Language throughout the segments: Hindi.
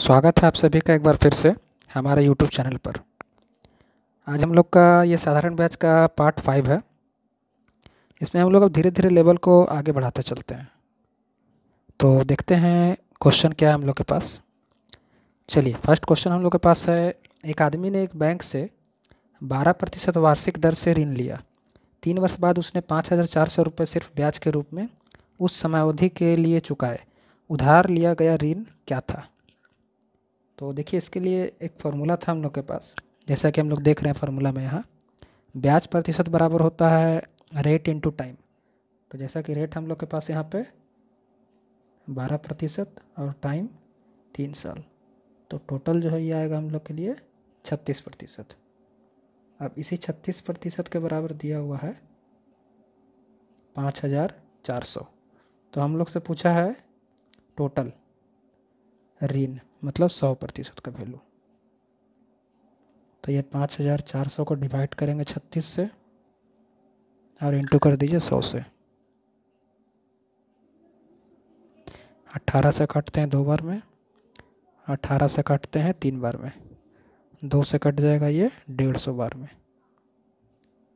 स्वागत है आप सभी का एक बार फिर से हमारे यूट्यूब चैनल पर आज हम लोग का ये साधारण बैच का पार्ट फाइव है इसमें हम लोग अब धीरे धीरे लेवल को आगे बढ़ाते चलते हैं तो देखते हैं क्वेश्चन क्या है हम लोग के पास चलिए फर्स्ट क्वेश्चन हम लोग के पास है एक आदमी ने एक बैंक से बारह प्रतिशत वार्षिक दर से ऋण लिया तीन वर्ष बाद उसने पाँच हज़ार चार सौ रुपये सिर्फ ब्याज के रूप में उस समयावधि के लिए चुकाए उधार लिया गया ऋण क्या था तो देखिए इसके लिए एक फार्मूला था हम लोग के पास जैसा कि हम लोग देख रहे हैं फार्मूला में यहाँ ब्याज प्रतिशत बराबर होता है रेट इंटू टाइम तो जैसा कि रेट हम लोग के पास यहाँ पे बारह प्रतिशत और टाइम तीन साल तो टोटल जो है ये आएगा हम लोग के लिए छत्तीस प्रतिशत अब इसी छत्तीस प्रतिशत के बराबर दिया हुआ है पाँच हज़ार चार सौ तो हम लोग से पूछा है टोटल ऋण मतलब सौ प्रतिशत का वैल्यू तो ये पाँच हज़ार चार सौ को डिवाइड करेंगे छत्तीस से और इंटू कर दीजिए सौ से अट्ठारह से काटते हैं दो बार में अट्ठारह से काटते हैं तीन बार में दो से कट जाएगा ये डेढ़ सौ बार में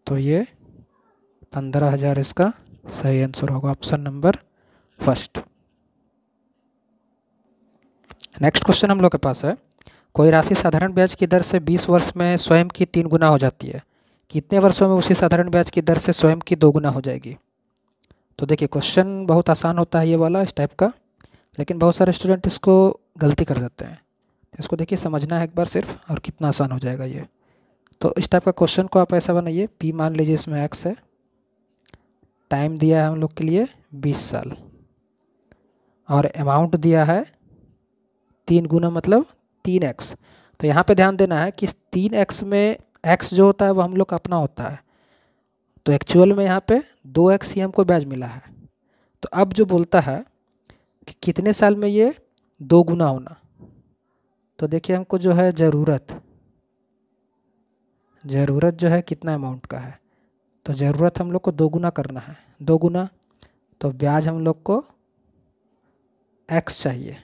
तो ये पंद्रह हज़ार इसका सही आंसर होगा option number first next question हम लोग के पास है कोई राशि साधारण ब्याज की दर से 20 वर्ष में स्वयं की तीन गुना हो जाती है कितने वर्षों में उसी साधारण ब्याज की दर से स्वयं की दो गुना हो जाएगी तो देखिए क्वेश्चन बहुत आसान होता है ये वाला इस टाइप का लेकिन बहुत सारे स्टूडेंट इसको गलती कर देते हैं इसको देखिए समझना है एक बार सिर्फ और कितना आसान हो जाएगा ये तो इस टाइप का क्वेश्चन को आप ऐसा बनाइए पी मान लीजिए इसमें एक्स है टाइम दिया है हम लोग के लिए बीस साल और अमाउंट दिया है तीन गुना मतलब तीन एक्स तो यहाँ पे ध्यान देना है कि तीन एक्स में एक्स जो होता है वो हम लोग का अपना होता है तो एक्चुअल में यहाँ पे दो एक्स ही हमको ब्याज मिला है तो अब जो बोलता है कि कितने साल में ये दो गुना होना तो देखिए हमको जो है ज़रूरत ज़रूरत जो है कितना अमाउंट का है तो ज़रूरत हम लोग को दो गुना करना है दो गुना तो ब्याज हम लोग को एक्स चाहिए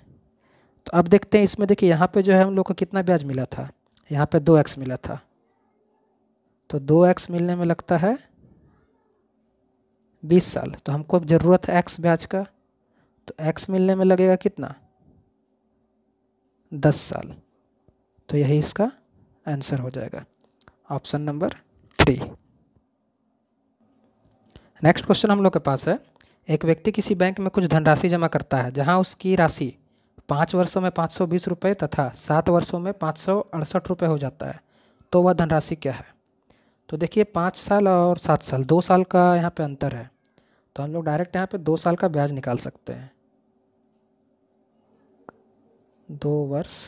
अब देखते हैं इसमें देखिए यहाँ पे जो है हम लोग को कितना ब्याज मिला था यहाँ पे दो एक्स मिला था तो दो एक्स मिलने में लगता है बीस साल तो हमको अब ज़रूरत है एक्स ब्याज का तो एक्स मिलने में लगेगा कितना दस साल तो यही इसका आंसर हो जाएगा option number three next question हम लोग के पास है एक व्यक्ति किसी बैंक में कुछ धनराशि जमा करता है जहां उसकी राशि पाँच वर्षों में पाँच सौ बीस रुपये तथा सात वर्षों में पाँच सौ अड़सठ रुपये हो जाता है तो वह धनराशि क्या है तो देखिए पाँच साल और सात साल दो साल का यहाँ पे अंतर है तो हम लोग डायरेक्ट यहाँ पे दो साल का ब्याज निकाल सकते हैं दो वर्ष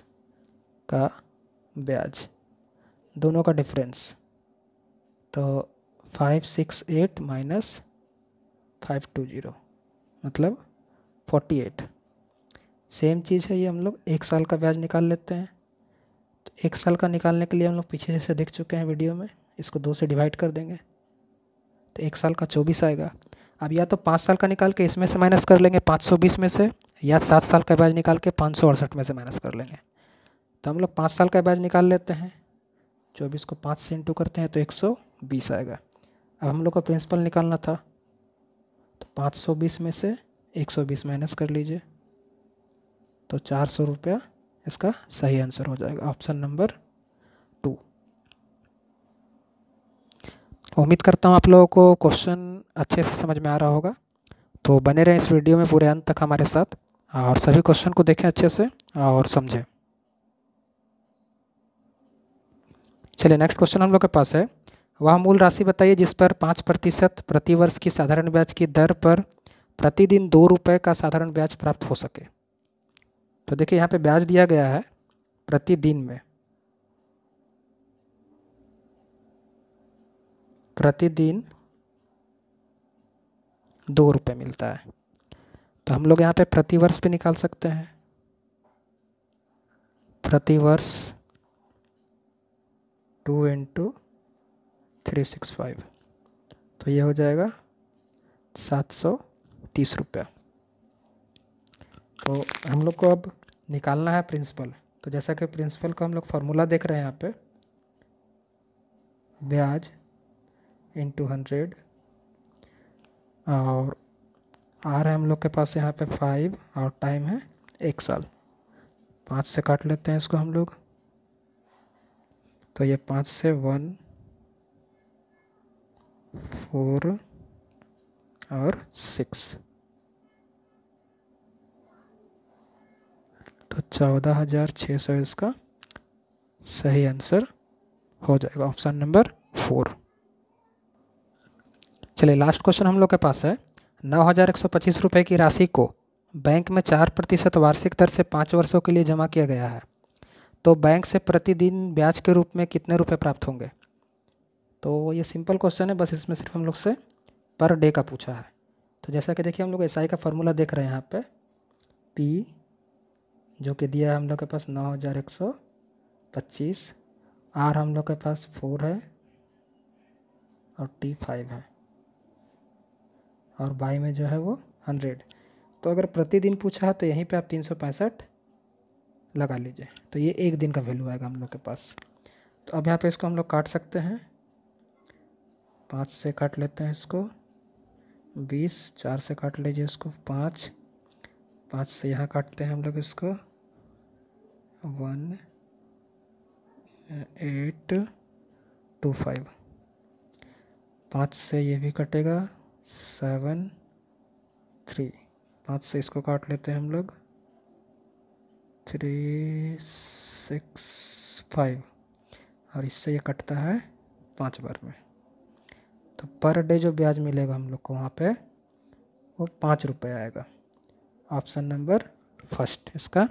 का ब्याज दोनों का डिफरेंस तो five six eight minus five two zero मतलब फोर्टी एट सेम चीज़ है ये हम लोग एक साल का ब्याज निकाल लेते हैं तो एक साल का निकालने के लिए हम लोग पीछे जैसे देख चुके हैं वीडियो में इसको दो से डिवाइड कर देंगे तो एक साल का चौबीस आएगा अब या तो पाँच साल का निकाल के इसमें से माइनस कर लेंगे पाँच सौ बीस में से या सात साल का ब्याज निकाल के पाँच सौ अड़सठ में से माइनस कर लेंगे तो हम लोग पाँच साल का ब्याज निकाल लेते हैं चौबीस को पाँच से इंटू करते हैं तो एक सौ बीस आएगा अब हम लोग का प्रिंसिपल निकालना था तो पाँच सौ बीस में से एक सौ बीस माइनस कर लीजिए तो चार सौ रुपया इसका सही आंसर हो जाएगा ऑप्शन नंबर टू उम्मीद करता हूँ आप लोगों को क्वेश्चन अच्छे से समझ में आ रहा होगा तो बने रहें इस वीडियो में पूरे अंत तक हमारे साथ और सभी क्वेश्चन को देखें अच्छे से और समझें चलिए नेक्स्ट क्वेश्चन हम लोग के पास है वह मूल राशि बताइए जिस पर पाँच प्रतिशत प्रतिवर्ष की साधारण ब्याज की दर पर प्रतिदिन दो रुपये का साधारण ब्याज प्राप्त हो सके तो देखिए यहाँ पे ब्याज दिया गया है प्रतिदिन में प्रतिदिन दो रुपये मिलता है तो हम लोग यहाँ पे प्रतिवर्ष भी निकाल सकते हैं प्रतिवर्ष two into three six five तो ये हो जाएगा सात सौ तीस रुपया तो हम लोग को अब निकालना है प्रिंसिपल तो जैसा कि प्रिंसिपल को हम लोग फार्मूला देख रहे हैं यहाँ पे ब्याज इंटू हंड्रेड और आर है हम लोग के पास यहाँ पे फाइव और टाइम है एक साल पाँच से काट लेते हैं इसको हम लोग तो ये पाँच से वन फोर और सिक्स चौदह हज़ार छः सौ इसका सही आंसर हो जाएगा ऑप्शन नंबर फोर चलिए लास्ट क्वेश्चन हम लोग के पास है नौ हज़ार एक सौ पच्चीस रुपये की राशि को बैंक में चार प्रतिशत वार्षिक दर से पाँच वर्षों के लिए जमा किया गया है तो बैंक से प्रतिदिन ब्याज के रूप में कितने रुपए प्राप्त होंगे तो ये सिंपल क्वेश्चन है बस इसमें सिर्फ हम लोग से पर डे का पूछा है तो जैसा कि देखिए हम लोग एस का फॉर्मूला देख रहे हैं यहाँ पे पी जो कि दिया है हम लोग के पास नौ हज़ार एक सौ पच्चीस आर हम लोग के पास फोर है और टी फाइव है और बाई में जो है वो हंड्रेड तो अगर प्रतिदिन पूछा है तो यहीं पे आप तीन सौ पैंसठ लगा लीजिए तो ये एक दिन का वैल्यू आएगा हम लोग के पास तो अब यहाँ पे इसको हम लोग काट सकते हैं पाँच से काट लेते हैं इसको बीस चार से काट लीजिए इसको पाँच पाँच से यहाँ काटते हैं हम लोग इसको वन एट टू फाइव पाँच से ये भी कटेगा सेवन थ्री पाँच से इसको काट लेते हैं हम लोग थ्री सिक्स फाइव और इससे ये कटता है पाँच बार में तो पर डे जो ब्याज मिलेगा हम लोग को वहाँ पे वो पाँच रुपये आएगा ऑप्शन नंबर फर्स्ट इसका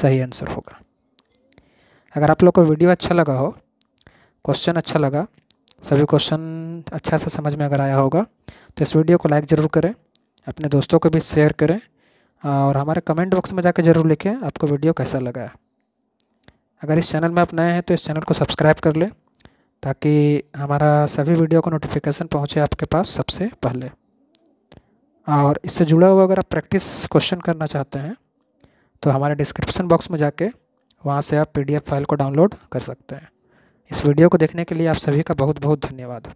सही आंसर होगा अगर आप लोग को वीडियो अच्छा लगा हो क्वेश्चन अच्छा लगा सभी क्वेश्चन अच्छा से समझ में अगर आया होगा तो इस वीडियो को लाइक ज़रूर करें अपने दोस्तों को भी शेयर करें और हमारे कमेंट बॉक्स में जाकर ज़रूर लिखें आपको वीडियो कैसा लगा है अगर इस चैनल में आप नए हैं तो इस चैनल को सब्सक्राइब कर लें ताकि हमारा सभी वीडियो का नोटिफिकेशन पहुंचे आपके पास सबसे पहले और इससे जुड़ा हुआ अगर आप प्रैक्टिस क्वेश्चन करना चाहते हैं तो हमारे डिस्क्रिप्शन बॉक्स में जाके वहाँ से आप पीडीएफ फाइल को डाउनलोड कर सकते हैं इस वीडियो को देखने के लिए आप सभी का बहुत बहुत धन्यवाद